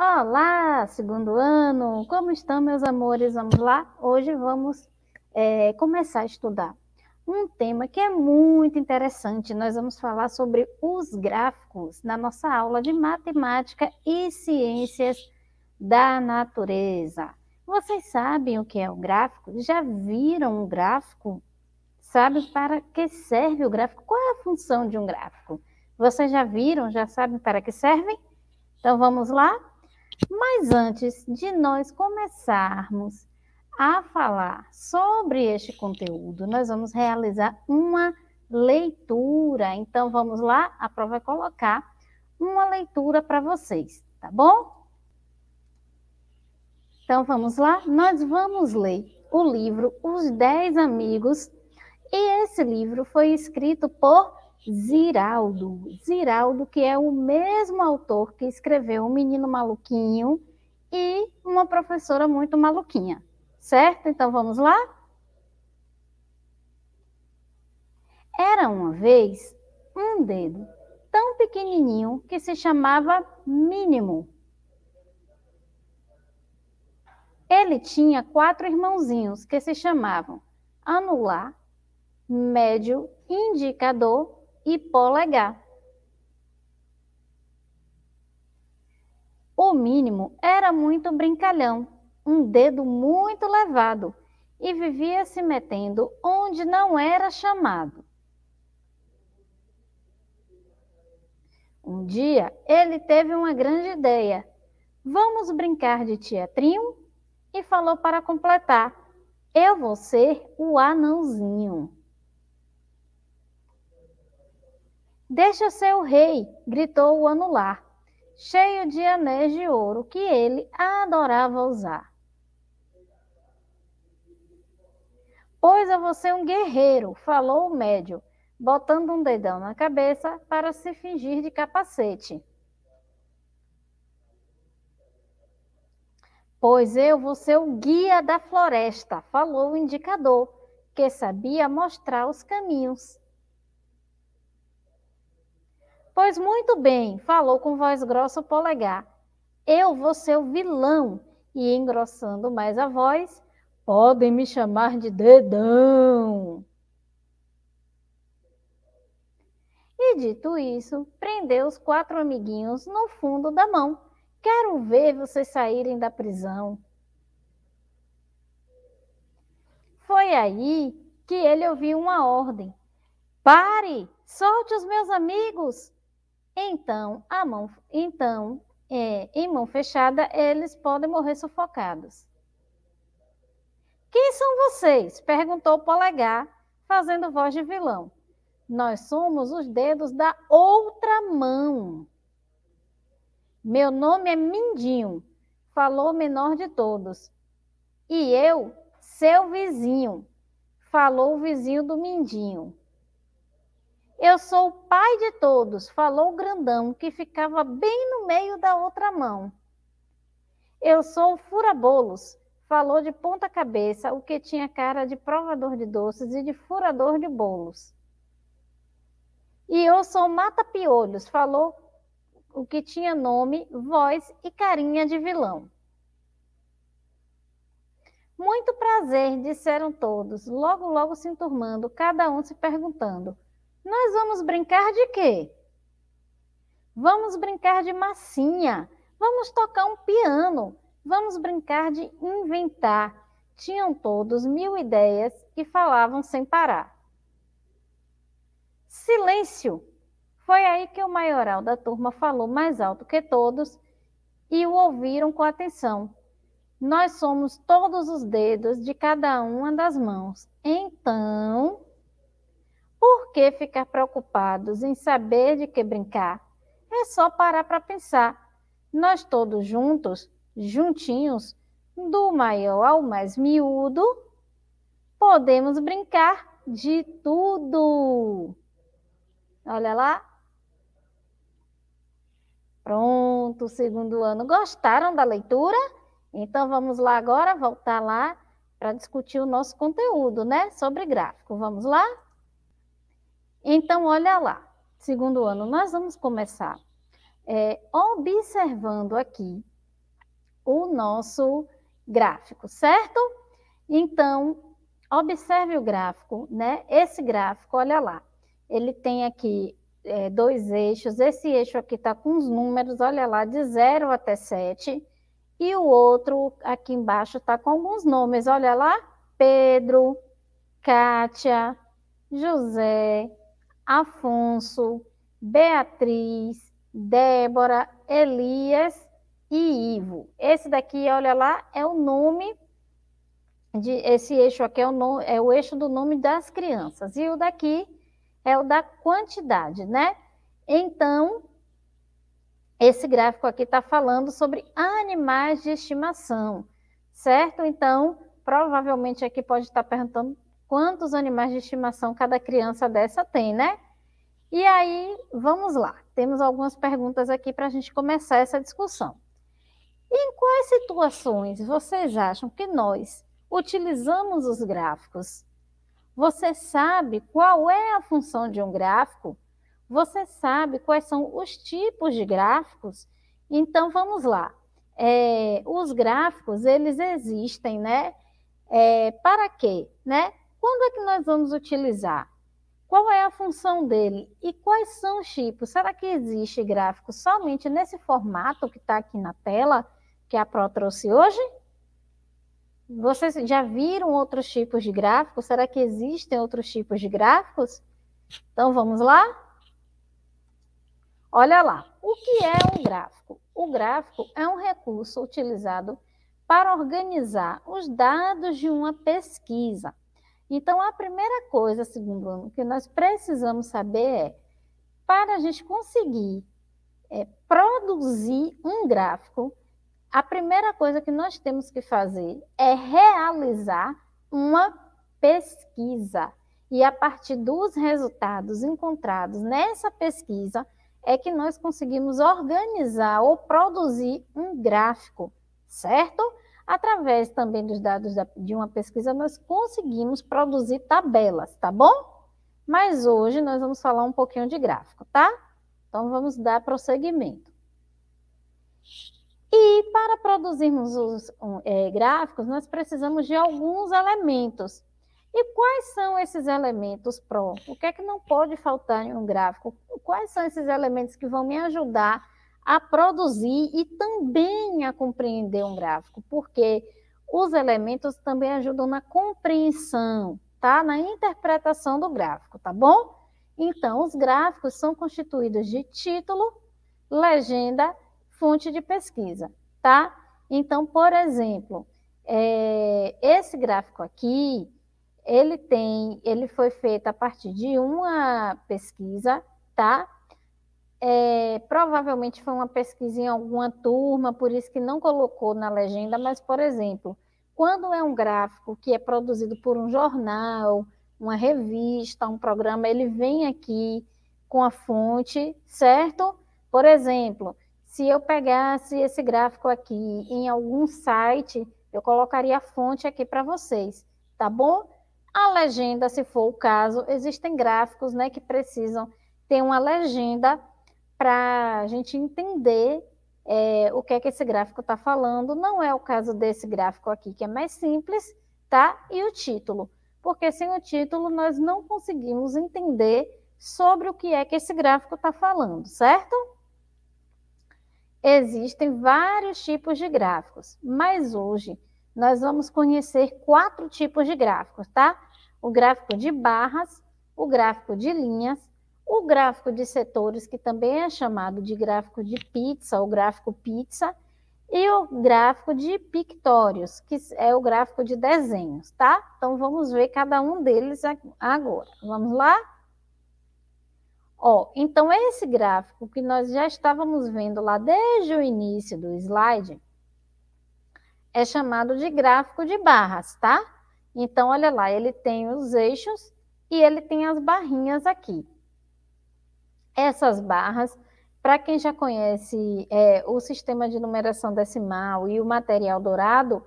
Olá, segundo ano! Como estão, meus amores? Vamos lá? Hoje vamos é, começar a estudar um tema que é muito interessante. Nós vamos falar sobre os gráficos na nossa aula de matemática e ciências da natureza. Vocês sabem o que é um gráfico? Já viram um gráfico? Sabem para que serve o gráfico? Qual é a função de um gráfico? Vocês já viram? Já sabem para que servem? Então vamos lá? Mas antes de nós começarmos a falar sobre este conteúdo, nós vamos realizar uma leitura. Então vamos lá, a prova é colocar uma leitura para vocês, tá bom? Então vamos lá, nós vamos ler o livro Os Dez Amigos. E esse livro foi escrito por Ziraldo. Ziraldo, que é o mesmo autor que escreveu O Menino Maluquinho e Uma Professora Muito Maluquinha. Certo? Então vamos lá? Era uma vez um dedo tão pequenininho que se chamava Mínimo. Ele tinha quatro irmãozinhos que se chamavam Anular, Médio, Indicador e polegar. O mínimo era muito brincalhão, um dedo muito levado, e vivia se metendo onde não era chamado. Um dia ele teve uma grande ideia. Vamos brincar de teatrinho? E falou para completar: Eu vou ser o anãozinho. Deixa ser o rei, gritou o anular, cheio de anéis de ouro que ele adorava usar. Pois a você um guerreiro, falou o médio, botando um dedão na cabeça para se fingir de capacete. Pois eu vou ser o guia da floresta, falou o indicador, que sabia mostrar os caminhos. Pois muito bem, falou com voz grossa o polegar. Eu vou ser o vilão. E engrossando mais a voz, podem me chamar de dedão. E dito isso, prendeu os quatro amiguinhos no fundo da mão. Quero ver vocês saírem da prisão. Foi aí que ele ouviu uma ordem: Pare! Solte os meus amigos! Então, a mão, então é, em mão fechada, eles podem morrer sufocados. Quem são vocês? perguntou o polegar, fazendo voz de vilão. Nós somos os dedos da outra mão. Meu nome é Mindinho, falou o menor de todos. E eu, seu vizinho, falou o vizinho do Mindinho. Eu sou o pai de todos, falou o grandão, que ficava bem no meio da outra mão. Eu sou o furabolos, falou de ponta cabeça o que tinha cara de provador de doces e de furador de bolos. E eu sou mata-piolhos, falou o que tinha nome, voz e carinha de vilão. Muito prazer, disseram todos, logo logo se enturmando, cada um se perguntando: nós vamos brincar de quê? Vamos brincar de massinha, vamos tocar um piano, vamos brincar de inventar. Tinham todos mil ideias e falavam sem parar. Silêncio! Foi aí que o maioral da turma falou mais alto que todos e o ouviram com atenção. Nós somos todos os dedos de cada uma das mãos. Então, por que ficar preocupados em saber de que brincar? É só parar para pensar. Nós todos juntos, juntinhos, do maior ao mais miúdo, podemos brincar de tudo. Olha lá. Pronto, segundo ano. Gostaram da leitura? Então vamos lá agora voltar lá para discutir o nosso conteúdo, né? Sobre gráfico. Vamos lá? Então, olha lá, segundo ano, nós vamos começar é, observando aqui o nosso gráfico, certo? Então, observe o gráfico, né? Esse gráfico, olha lá, ele tem aqui é, dois eixos, esse eixo aqui está com os números, olha lá, de 0 até 7, e o outro aqui embaixo está com alguns nomes, olha lá, Pedro, Kátia, José, Afonso, Beatriz, Débora, Elias e Ivo. Esse daqui, olha lá, é o nome de esse eixo aqui é o, no, é o eixo do nome das crianças e o daqui é o da quantidade, né? Então, esse gráfico aqui está falando sobre animais de estimação, certo? Então, provavelmente aqui pode estar tá perguntando quantos animais de estimação cada criança dessa tem, né? E aí, vamos lá. Temos algumas perguntas aqui para a gente começar essa discussão. Em quais situações vocês acham que nós utilizamos os gráficos? Você sabe qual é a função de um gráfico? Você sabe quais são os tipos de gráficos? Então, vamos lá. É, os gráficos, eles existem, né? É, para quê? Né? Quando é que nós vamos utilizar? Qual é a função dele? E quais são os tipos? Será que existe gráfico somente nesse formato que está aqui na tela, que a Pro trouxe hoje? Vocês já viram outros tipos de gráficos? Será que existem outros tipos de gráficos? Então vamos lá? Olha lá, o que é um gráfico? O gráfico é um recurso utilizado para organizar os dados de uma pesquisa. Então, a primeira coisa, segundo ano, que nós precisamos saber é, para a gente conseguir é, produzir um gráfico, a primeira coisa que nós temos que fazer é realizar uma pesquisa. E a partir dos resultados encontrados nessa pesquisa, é que nós conseguimos organizar ou produzir um gráfico, certo? Através também dos dados da, de uma pesquisa, nós conseguimos produzir tabelas, tá bom? Mas hoje nós vamos falar um pouquinho de gráfico, tá? Então vamos dar prosseguimento. E para produzirmos os um, é, gráficos, nós precisamos de alguns elementos. E quais são esses elementos pró? O que é que não pode faltar em um gráfico? Quais são esses elementos que vão me ajudar a produzir e também a compreender um gráfico, porque os elementos também ajudam na compreensão, tá? Na interpretação do gráfico, tá bom? Então, os gráficos são constituídos de título, legenda, fonte de pesquisa, tá? Então, por exemplo, é, esse gráfico aqui, ele tem, ele foi feito a partir de uma pesquisa, tá? É, provavelmente foi uma pesquisa em alguma turma, por isso que não colocou na legenda, mas, por exemplo, quando é um gráfico que é produzido por um jornal, uma revista, um programa, ele vem aqui com a fonte, certo? Por exemplo, se eu pegasse esse gráfico aqui em algum site, eu colocaria a fonte aqui para vocês, tá bom? A legenda, se for o caso, existem gráficos né, que precisam ter uma legenda para a gente entender é, o que é que esse gráfico está falando. Não é o caso desse gráfico aqui, que é mais simples, tá? E o título, porque sem o título nós não conseguimos entender sobre o que é que esse gráfico está falando, certo? Existem vários tipos de gráficos, mas hoje nós vamos conhecer quatro tipos de gráficos, tá? O gráfico de barras, o gráfico de linhas, o gráfico de setores, que também é chamado de gráfico de pizza, ou gráfico pizza, e o gráfico de pictórios, que é o gráfico de desenhos, tá? Então, vamos ver cada um deles agora. Vamos lá? Ó, então, esse gráfico que nós já estávamos vendo lá desde o início do slide, é chamado de gráfico de barras, tá? Então, olha lá, ele tem os eixos e ele tem as barrinhas aqui essas barras. Para quem já conhece é, o sistema de numeração decimal e o material dourado,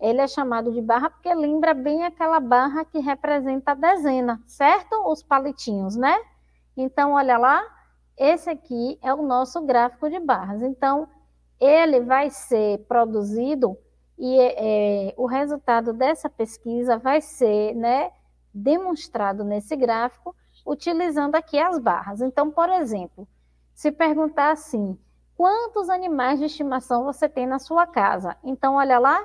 ele é chamado de barra porque lembra bem aquela barra que representa a dezena, certo? Os palitinhos, né? Então, olha lá, esse aqui é o nosso gráfico de barras. Então, ele vai ser produzido e é, é o resultado dessa pesquisa vai ser né, demonstrado nesse gráfico utilizando aqui as barras. Então, por exemplo, se perguntar assim, quantos animais de estimação você tem na sua casa? Então, olha lá,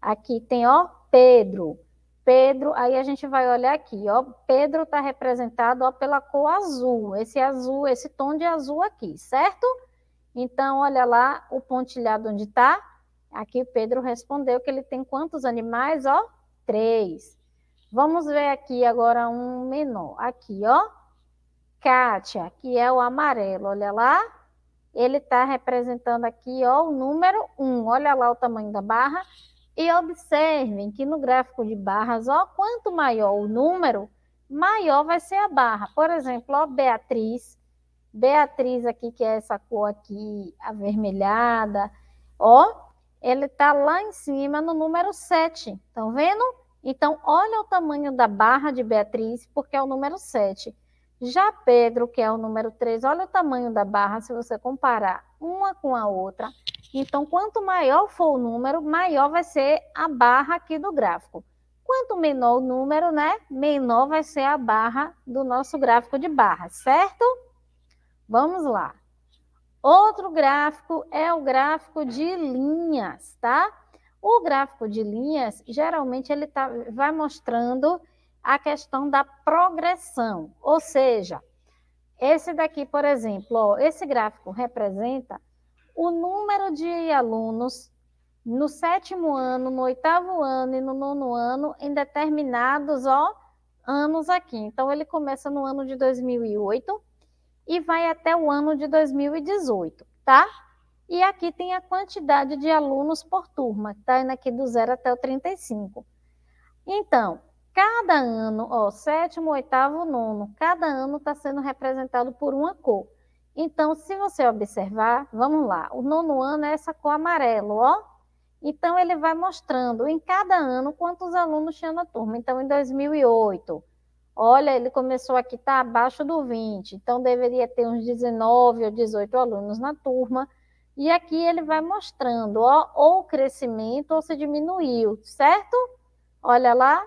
aqui tem, ó, Pedro. Pedro, aí a gente vai olhar aqui, ó, Pedro está representado, ó, pela cor azul, esse azul, esse tom de azul aqui, certo? Então, olha lá o pontilhado onde está. Aqui o Pedro respondeu que ele tem quantos animais, ó? Três. Vamos ver aqui agora um menor. Aqui, ó. Kátia, que é o amarelo, olha lá. Ele está representando aqui, ó, o número 1. Olha lá o tamanho da barra. E observem que no gráfico de barras, ó, quanto maior o número, maior vai ser a barra. Por exemplo, ó, Beatriz. Beatriz aqui, que é essa cor aqui avermelhada, ó, ele está lá em cima no número 7. Estão vendo? Então, olha o tamanho da barra de Beatriz, porque é o número 7. Já Pedro, que é o número 3, olha o tamanho da barra se você comparar uma com a outra. Então, quanto maior for o número, maior vai ser a barra aqui do gráfico. Quanto menor o número, né? Menor vai ser a barra do nosso gráfico de barra, certo? Vamos lá. Outro gráfico é o gráfico de linhas, tá? O gráfico de linhas, geralmente, ele tá, vai mostrando a questão da progressão, ou seja, esse daqui, por exemplo, ó, esse gráfico representa o número de alunos no sétimo ano, no oitavo ano e no nono ano em determinados ó, anos aqui. Então, ele começa no ano de 2008 e vai até o ano de 2018, tá? E aqui tem a quantidade de alunos por turma, que está indo aqui do 0 até o 35. Então, cada ano, ó, sétimo, oitavo, nono, cada ano está sendo representado por uma cor. Então, se você observar, vamos lá, o nono ano é essa cor amarelo, ó. Então, ele vai mostrando em cada ano quantos alunos tinha na turma. Então, em 2008, olha, ele começou aqui, está abaixo do 20, então deveria ter uns 19 ou 18 alunos na turma. E aqui ele vai mostrando, ó, ou o crescimento ou se diminuiu, certo? Olha lá.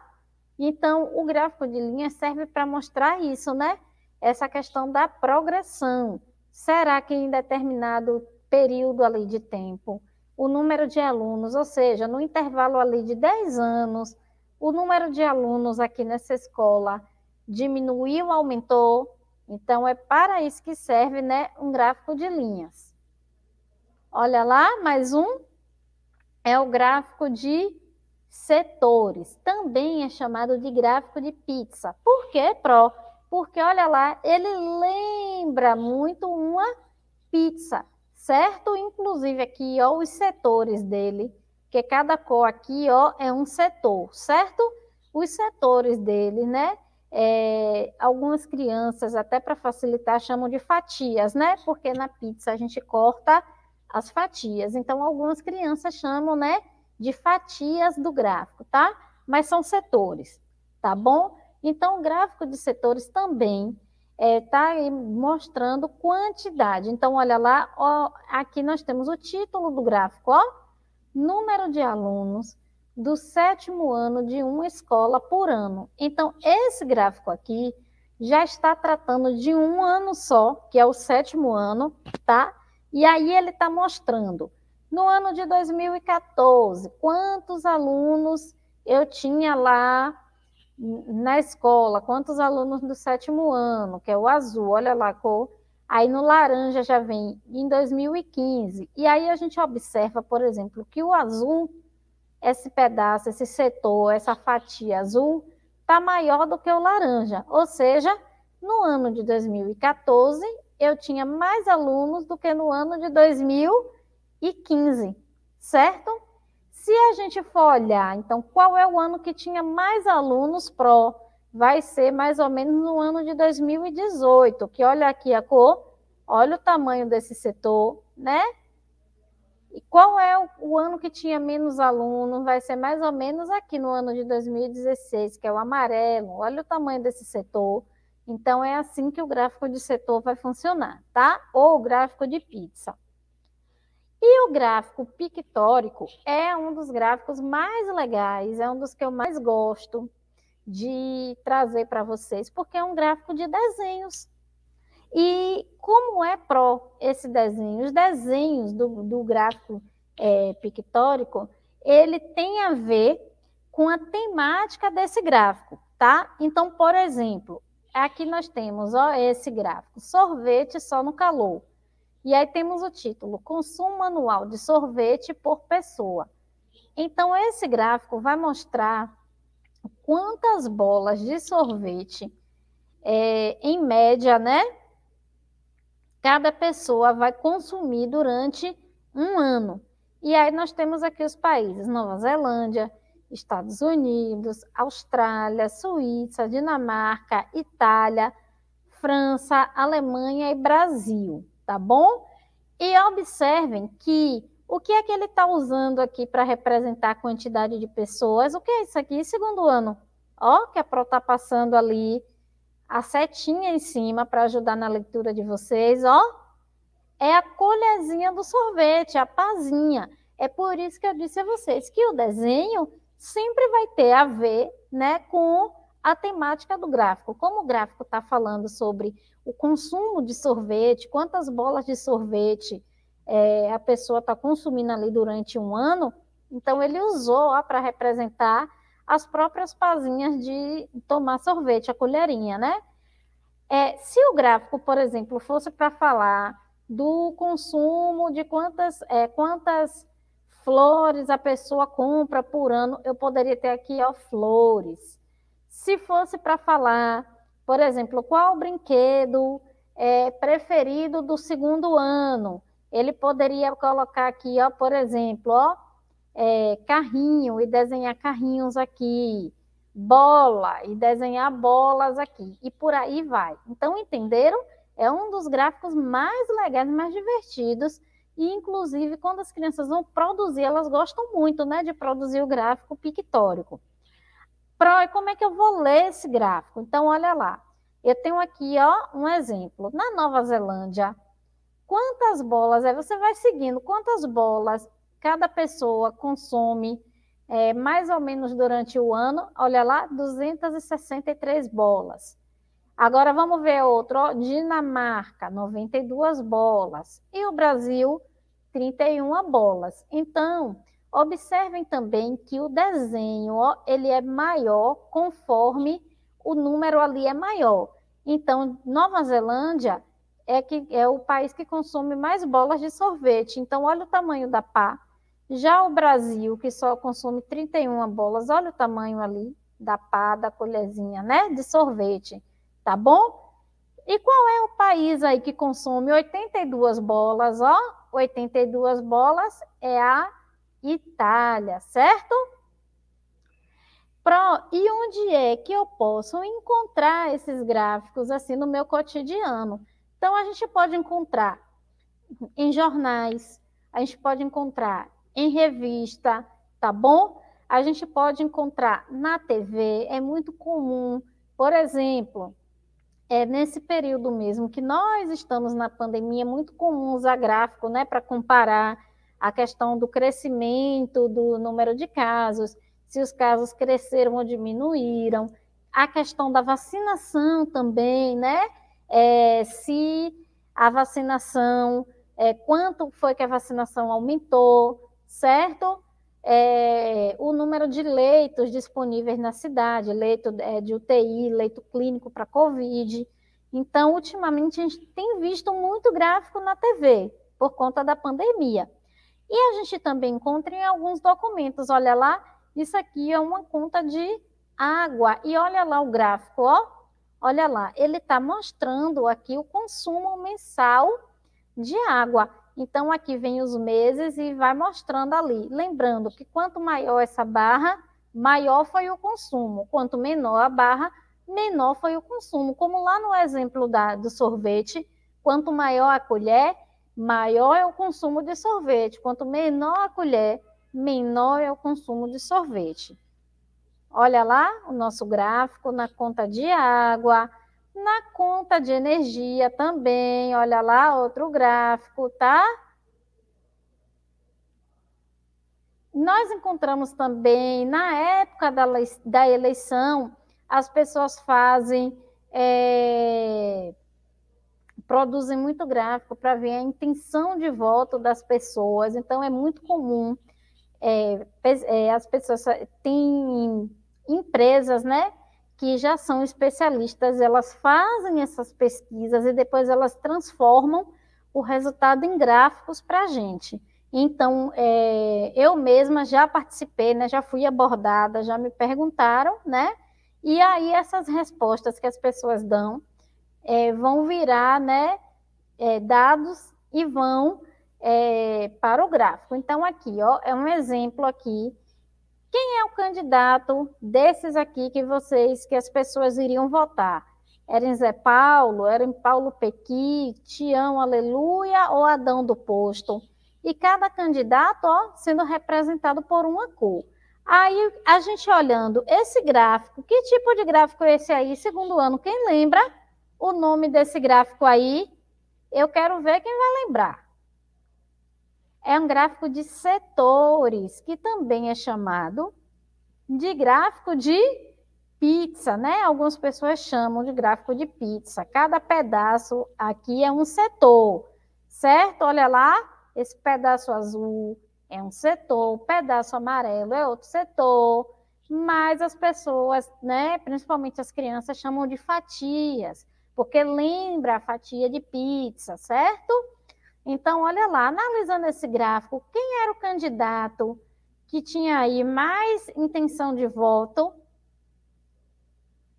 Então, o gráfico de linha serve para mostrar isso, né? Essa questão da progressão. Será que em determinado período ali de tempo, o número de alunos, ou seja, no intervalo ali de 10 anos, o número de alunos aqui nessa escola diminuiu, aumentou? Então, é para isso que serve né, um gráfico de linhas. Olha lá, mais um. É o gráfico de setores. Também é chamado de gráfico de pizza. Por quê, Pro? Porque, olha lá, ele lembra muito uma pizza, certo? Inclusive aqui, ó, os setores dele. Porque cada cor aqui, ó, é um setor, certo? Os setores dele, né? É, algumas crianças, até para facilitar, chamam de fatias, né? Porque na pizza a gente corta as fatias. Então, algumas crianças chamam, né, de fatias do gráfico, tá? Mas são setores, tá bom? Então, o gráfico de setores também está é, tá mostrando quantidade. Então, olha lá, ó, aqui nós temos o título do gráfico, ó, número de alunos do sétimo ano de uma escola por ano. Então, esse gráfico aqui já está tratando de um ano só, que é o sétimo ano, tá? E aí ele está mostrando, no ano de 2014, quantos alunos eu tinha lá na escola, quantos alunos do sétimo ano, que é o azul, olha lá a cor. Aí no laranja já vem em 2015. E aí a gente observa, por exemplo, que o azul, esse pedaço, esse setor, essa fatia azul, está maior do que o laranja. Ou seja, no ano de 2014, eu tinha mais alunos do que no ano de 2015, certo? Se a gente for olhar, então, qual é o ano que tinha mais alunos pró? Vai ser mais ou menos no ano de 2018, que olha aqui a cor, olha o tamanho desse setor, né? E qual é o, o ano que tinha menos alunos? Vai ser mais ou menos aqui no ano de 2016, que é o amarelo. Olha o tamanho desse setor. Então, é assim que o gráfico de setor vai funcionar, tá? Ou o gráfico de pizza. E o gráfico pictórico é um dos gráficos mais legais, é um dos que eu mais gosto de trazer para vocês, porque é um gráfico de desenhos. E como é pró esse desenho? Os desenhos do, do gráfico é, pictórico, ele tem a ver com a temática desse gráfico, tá? Então, por exemplo, aqui nós temos ó, esse gráfico, sorvete só no calor. E aí temos o título, consumo anual de sorvete por pessoa. Então, esse gráfico vai mostrar quantas bolas de sorvete, é, em média, né? Cada pessoa vai consumir durante um ano. E aí nós temos aqui os países, Nova Zelândia, Estados Unidos, Austrália, Suíça, Dinamarca, Itália, França, Alemanha e Brasil, tá bom? E observem que o que é que ele está usando aqui para representar a quantidade de pessoas? O que é isso aqui? Segundo ano. Ó, que a Pro está passando ali a setinha em cima para ajudar na leitura de vocês, ó. É a colherzinha do sorvete, a pazinha. É por isso que eu disse a vocês que o desenho sempre vai ter a ver né, com a temática do gráfico. Como o gráfico está falando sobre o consumo de sorvete, quantas bolas de sorvete é, a pessoa está consumindo ali durante um ano, então ele usou para representar as próprias pazinhas de tomar sorvete, a colherinha, né? É, se o gráfico, por exemplo, fosse para falar do consumo de quantas, é, quantas Flores a pessoa compra por ano. Eu poderia ter aqui, ó, flores. Se fosse para falar, por exemplo, qual o brinquedo é, preferido do segundo ano, ele poderia colocar aqui, ó, por exemplo, ó, é, carrinho e desenhar carrinhos aqui, bola e desenhar bolas aqui, e por aí vai. Então, entenderam? É um dos gráficos mais legais, mais divertidos inclusive, quando as crianças vão produzir, elas gostam muito né, de produzir o gráfico pictórico. Pro, como é que eu vou ler esse gráfico? Então, olha lá. Eu tenho aqui ó, um exemplo. Na Nova Zelândia, quantas bolas é? Você vai seguindo quantas bolas cada pessoa consome é, mais ou menos durante o ano. Olha lá, 263 bolas. Agora vamos ver outro. Ó, Dinamarca, 92 bolas. E o Brasil, 31 bolas. Então, observem também que o desenho ele é maior conforme o número ali é maior. Então, Nova Zelândia é, que, é o país que consome mais bolas de sorvete. Então, olha o tamanho da pá. Já o Brasil, que só consome 31 bolas, olha o tamanho ali da pá, da colherzinha, né? De sorvete, tá bom? E qual é o país aí que consome 82 bolas, ó? 82 bolas é a Itália, certo? Pro, e onde é que eu posso encontrar esses gráficos assim no meu cotidiano? Então, a gente pode encontrar em jornais, a gente pode encontrar em revista, tá bom? A gente pode encontrar na TV, é muito comum. Por exemplo, é nesse período mesmo que nós estamos na pandemia, é muito comum usar gráfico né, para comparar a questão do crescimento do número de casos, se os casos cresceram ou diminuíram, a questão da vacinação também, né? É, se a vacinação, é, quanto foi que a vacinação aumentou, certo? é, o número de leitos disponíveis na cidade, leito é, de UTI, leito clínico para Covid. Então, ultimamente, a gente tem visto muito gráfico na TV, por conta da pandemia. E a gente também encontra em alguns documentos, olha lá, isso aqui é uma conta de água. E olha lá o gráfico, ó. Olha lá, ele está mostrando aqui o consumo mensal de água. Então, aqui vem os meses e vai mostrando ali. Lembrando que quanto maior essa barra, maior foi o consumo. Quanto menor a barra, menor foi o consumo. Como lá no exemplo da, do sorvete, quanto maior a colher, maior é o consumo de sorvete. Quanto menor a colher, menor é o consumo de sorvete. Olha lá o nosso gráfico na conta de água, na conta de energia também, olha lá outro gráfico, tá? Nós encontramos também, na época da, da eleição, as pessoas fazem, é, produzem muito gráfico para ver a intenção de voto das pessoas, então é muito comum. É, é as pessoas têm empresas, né, que já são especialistas, elas fazem essas pesquisas e depois elas transformam o resultado em gráficos para a gente. Então, é, eu mesma já participei, né, já fui abordada, já me perguntaram, né? E aí essas respostas que as pessoas dão é, vão virar né, é, dados e vão é, para o gráfico. Então, aqui ó, é um exemplo aqui quem é o candidato desses aqui que vocês, que as pessoas iriam votar? Era em Zé Paulo, era em Paulo Pequi, Tião Aleluia ou Adão do Posto? E cada candidato ó, sendo representado por uma cor. Aí a gente olhando esse gráfico, que tipo de gráfico é esse aí? Segundo ano, quem lembra o nome desse gráfico aí? Eu quero ver quem vai lembrar. É um gráfico de setores, que também é chamado de gráfico de pizza, né? Algumas pessoas chamam de gráfico de pizza. Cada pedaço aqui é um setor, certo? Olha lá, esse pedaço azul é um setor, o pedaço amarelo é outro setor, mas as pessoas, né, principalmente as crianças, chamam de fatias, porque lembra a fatia de pizza, certo? Então, olha lá, analisando esse gráfico, quem era o candidato que tinha aí mais intenção de voto?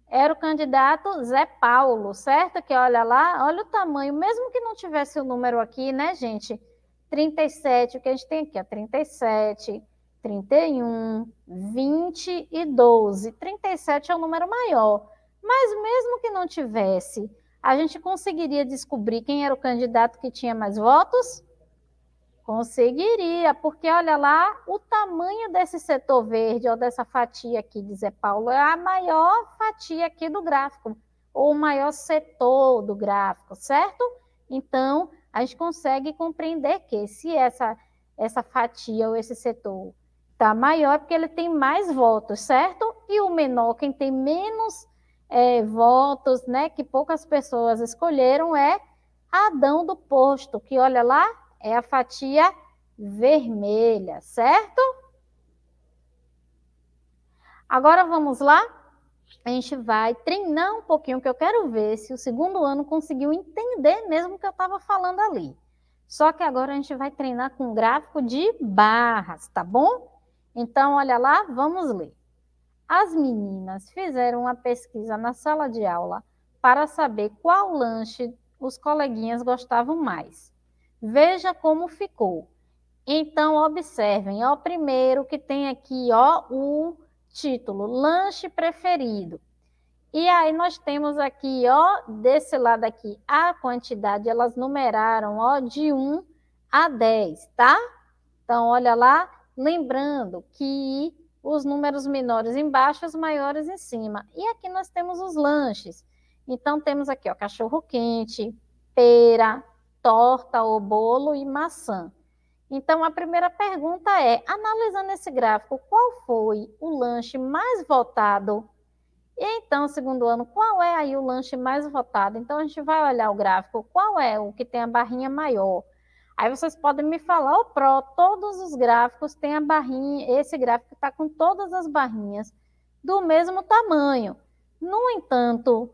Era o candidato Zé Paulo, certo? Que olha lá, olha o tamanho, mesmo que não tivesse o número aqui, né, gente? 37, o que a gente tem aqui, ó, 37, 31, 20 e 12. 37 é o número maior. Mas mesmo que não tivesse a gente conseguiria descobrir quem era o candidato que tinha mais votos? Conseguiria, porque olha lá, o tamanho desse setor verde ou dessa fatia aqui de Zé Paulo é a maior fatia aqui do gráfico, ou o maior setor do gráfico, certo? Então, a gente consegue compreender que se essa, essa fatia ou esse setor está maior, é porque ele tem mais votos, certo? E o menor, quem tem menos é, votos, né, que poucas pessoas escolheram, é Adão do posto, que olha lá, é a fatia vermelha, certo? Agora vamos lá? A gente vai treinar um pouquinho, que eu quero ver se o segundo ano conseguiu entender mesmo o que eu estava falando ali. Só que agora a gente vai treinar com gráfico de barras, tá bom? Então, olha lá, vamos ler. As meninas fizeram uma pesquisa na sala de aula para saber qual lanche os coleguinhas gostavam mais. Veja como ficou. Então, observem, ó, primeiro que tem aqui, ó, o título, lanche preferido. E aí nós temos aqui, ó, desse lado aqui, a quantidade, elas numeraram, ó, de 1 a 10, tá? Então, olha lá, lembrando que os números menores embaixo, os maiores em cima. E aqui nós temos os lanches. Então, temos aqui, ó, cachorro quente, pera, torta ou bolo e maçã. Então, a primeira pergunta é, analisando esse gráfico, qual foi o lanche mais votado? E então, segundo ano, qual é aí o lanche mais votado? Então, a gente vai olhar o gráfico, qual é o que tem a barrinha maior? Aí vocês podem me falar, o Pro, todos os gráficos têm a barrinha, esse gráfico está com todas as barrinhas do mesmo tamanho. No entanto,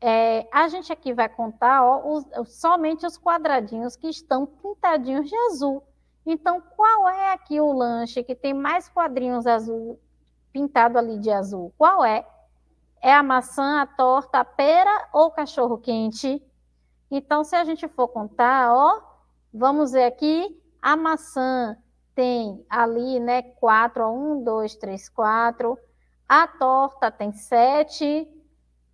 é, a gente aqui vai contar ó, os, somente os quadradinhos que estão pintadinhos de azul. Então, qual é aqui o lanche que tem mais quadrinhos azul, pintado ali de azul? Qual é? É a maçã, a torta, a pera ou o cachorro quente? Então, se a gente for contar, ó, Vamos ver aqui, a maçã tem ali, né, 4, 1, 2, 3, 4. A torta tem 7,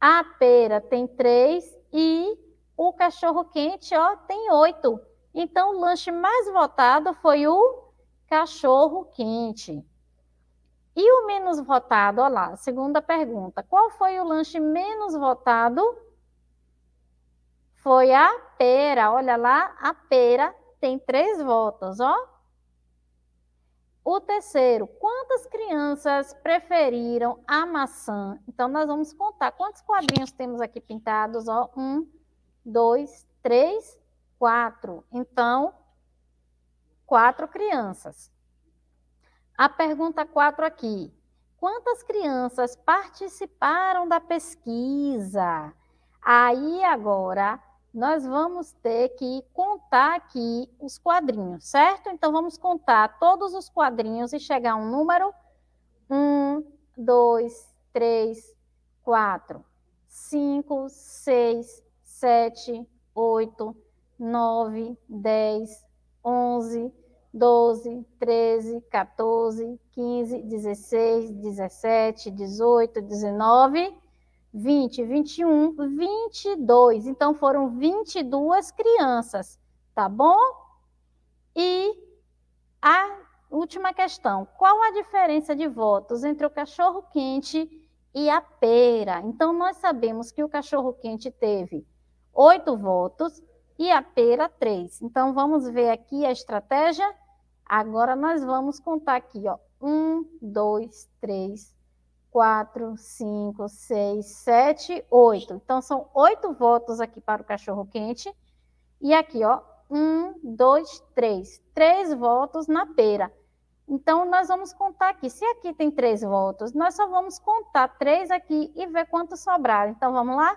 a pera tem 3 e o cachorro-quente, ó, tem 8. Então, o lanche mais votado foi o cachorro-quente. E o menos votado, ó lá, segunda pergunta. Qual foi o lanche menos votado foi a pera, olha lá, a pera tem três voltas, ó. O terceiro, quantas crianças preferiram a maçã? Então, nós vamos contar quantos quadrinhos temos aqui pintados, ó. Um, dois, três, quatro. Então, quatro crianças. A pergunta quatro aqui. Quantas crianças participaram da pesquisa? Aí agora nós vamos ter que contar aqui os quadrinhos, certo? Então, vamos contar todos os quadrinhos e chegar a um número. Um, dois, três, quatro, cinco, seis, sete, oito, nove, dez, onze, doze, treze, 14, quinze, dezesseis, dezessete, dezoito, dezenove. 20, 21, 22. Então, foram 22 crianças, tá bom? E a última questão: qual a diferença de votos entre o cachorro-quente e a pera? Então, nós sabemos que o cachorro-quente teve 8 votos e a pera 3. Então, vamos ver aqui a estratégia. Agora, nós vamos contar aqui, ó. 2, 3, três, 4, 5, 6, 7, 8. Então, são oito votos aqui para o cachorro-quente. E aqui, ó, um, dois, três. Três votos na pera. Então, nós vamos contar aqui. Se aqui tem três votos, nós só vamos contar três aqui e ver quanto sobraram. Então, vamos lá?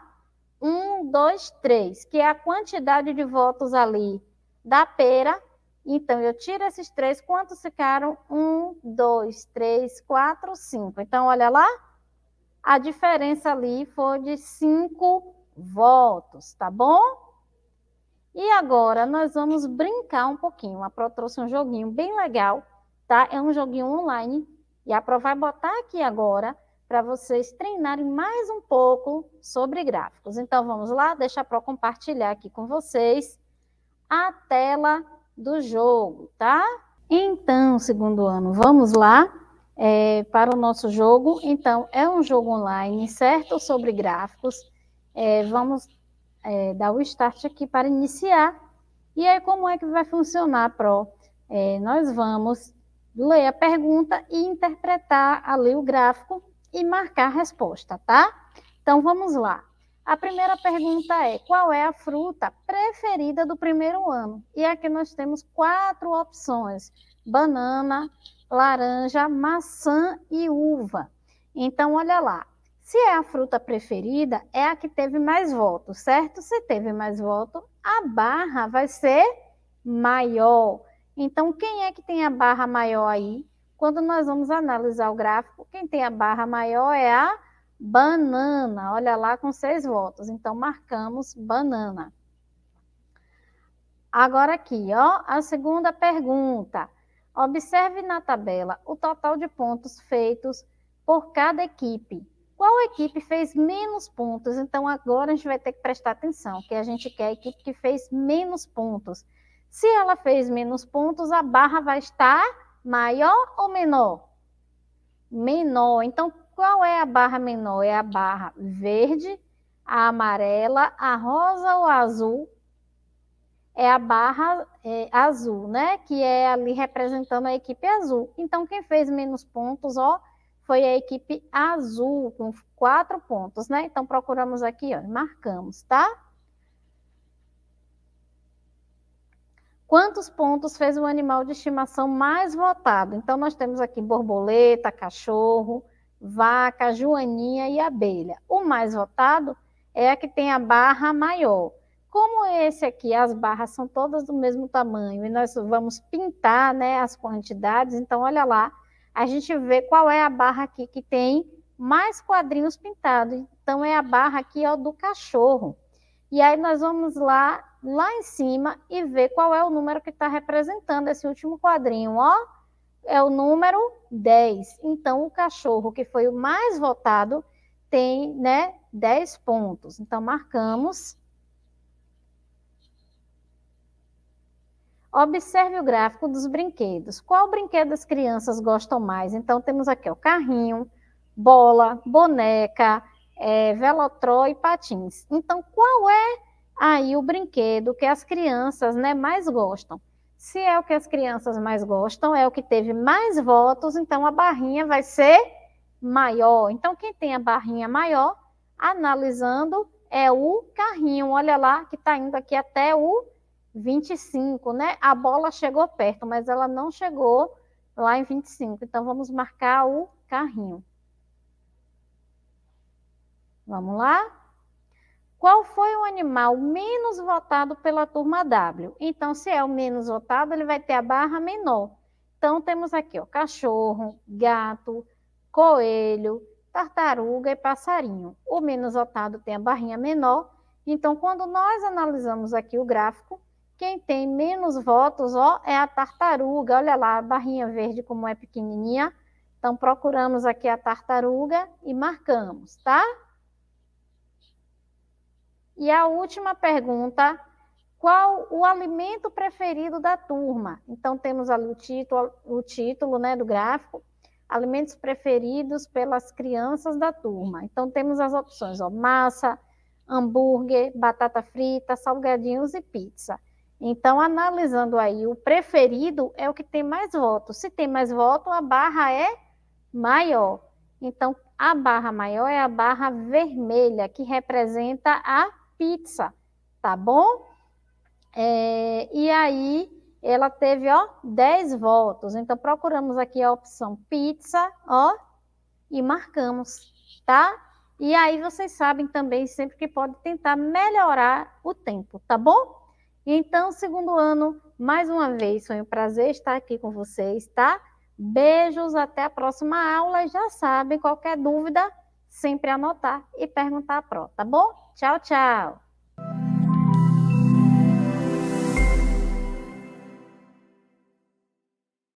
Um, dois, três, que é a quantidade de votos ali da pera então, eu tiro esses três, quantos ficaram? Um, dois, três, quatro, cinco. Então, olha lá, a diferença ali foi de cinco votos, tá bom? E agora, nós vamos brincar um pouquinho. A Pro trouxe um joguinho bem legal, tá? É um joguinho online. E a Pro vai botar aqui agora para vocês treinarem mais um pouco sobre gráficos. Então, vamos lá? Deixa a Pro compartilhar aqui com vocês a tela do jogo, tá? Então, segundo ano, vamos lá é, para o nosso jogo. Então, é um jogo online, certo? Sobre gráficos. É, vamos é, dar o start aqui para iniciar. E aí, como é que vai funcionar a Pro? É, nós vamos ler a pergunta e interpretar ali o gráfico e marcar a resposta, tá? Então, vamos lá. A primeira pergunta é: qual é a fruta preferida do primeiro ano? E aqui nós temos quatro opções: banana, laranja, maçã e uva. Então, olha lá. Se é a fruta preferida, é a que teve mais votos, certo? Se teve mais voto, a barra vai ser maior. Então, quem é que tem a barra maior aí? Quando nós vamos analisar o gráfico, quem tem a barra maior é a Banana, olha lá com seis votos. Então, marcamos banana. Agora aqui, ó, a segunda pergunta. Observe na tabela o total de pontos feitos por cada equipe. Qual equipe fez menos pontos? Então, agora a gente vai ter que prestar atenção, que a gente quer a equipe que fez menos pontos. Se ela fez menos pontos, a barra vai estar maior ou menor? Menor. Então, qual é a barra menor? É a barra verde, a amarela, a rosa ou a azul? É a barra é, azul, né? Que é ali representando a equipe azul. Então, quem fez menos pontos, ó, foi a equipe azul, com quatro pontos, né? Então, procuramos aqui, ó, marcamos, tá? Quantos pontos fez o animal de estimação mais votado? Então, nós temos aqui borboleta, cachorro, vaca, joaninha e abelha. O mais votado é a que tem a barra maior. Como esse aqui, as barras são todas do mesmo tamanho e nós vamos pintar né, as quantidades, então olha lá, a gente vê qual é a barra aqui que tem mais quadrinhos pintados. Então é a barra aqui ó, do cachorro. E aí nós vamos lá, lá em cima e ver qual é o número que está representando esse último quadrinho, ó é o número 10. Então, o cachorro que foi o mais votado tem né, 10 pontos. Então, marcamos. Observe o gráfico dos brinquedos. Qual brinquedo as crianças gostam mais? Então, temos aqui o carrinho, bola, boneca, é, velotró e patins. Então, qual é aí o brinquedo que as crianças né, mais gostam? Se é o que as crianças mais gostam, é o que teve mais votos, então a barrinha vai ser maior. Então, quem tem a barrinha maior, analisando, é o carrinho. Olha lá, que está indo aqui até o 25, né? A bola chegou perto, mas ela não chegou lá em 25. Então, vamos marcar o carrinho. Vamos lá? Qual foi o animal menos votado pela turma W? Então, se é o menos votado, ele vai ter a barra menor. Então, temos aqui, ó, cachorro, gato, coelho, tartaruga e passarinho. O menos votado tem a barrinha menor. Então, quando nós analisamos aqui o gráfico, quem tem menos votos, ó, é a tartaruga. Olha lá, a barrinha verde como é pequenininha. Então, procuramos aqui a tartaruga e marcamos, tá? E a última pergunta, qual o alimento preferido da turma? Então, temos ali o título, o título né, do gráfico, alimentos preferidos pelas crianças da turma. Então, temos as opções, ó, massa, hambúrguer, batata frita, salgadinhos e pizza. Então, analisando aí, o preferido é o que tem mais votos. Se tem mais voto, a barra é maior. Então, a barra maior é a barra vermelha, que representa a pizza, tá bom? É, e aí ela teve, ó, 10 votos. Então procuramos aqui a opção pizza, ó, e marcamos, tá? E aí vocês sabem também sempre que pode tentar melhorar o tempo, tá bom? Então, segundo ano, mais uma vez, foi um prazer estar aqui com vocês, tá? Beijos, até a próxima aula. Já sabem, qualquer dúvida, sempre anotar e perguntar a pró, tá bom? Tchau, tchau!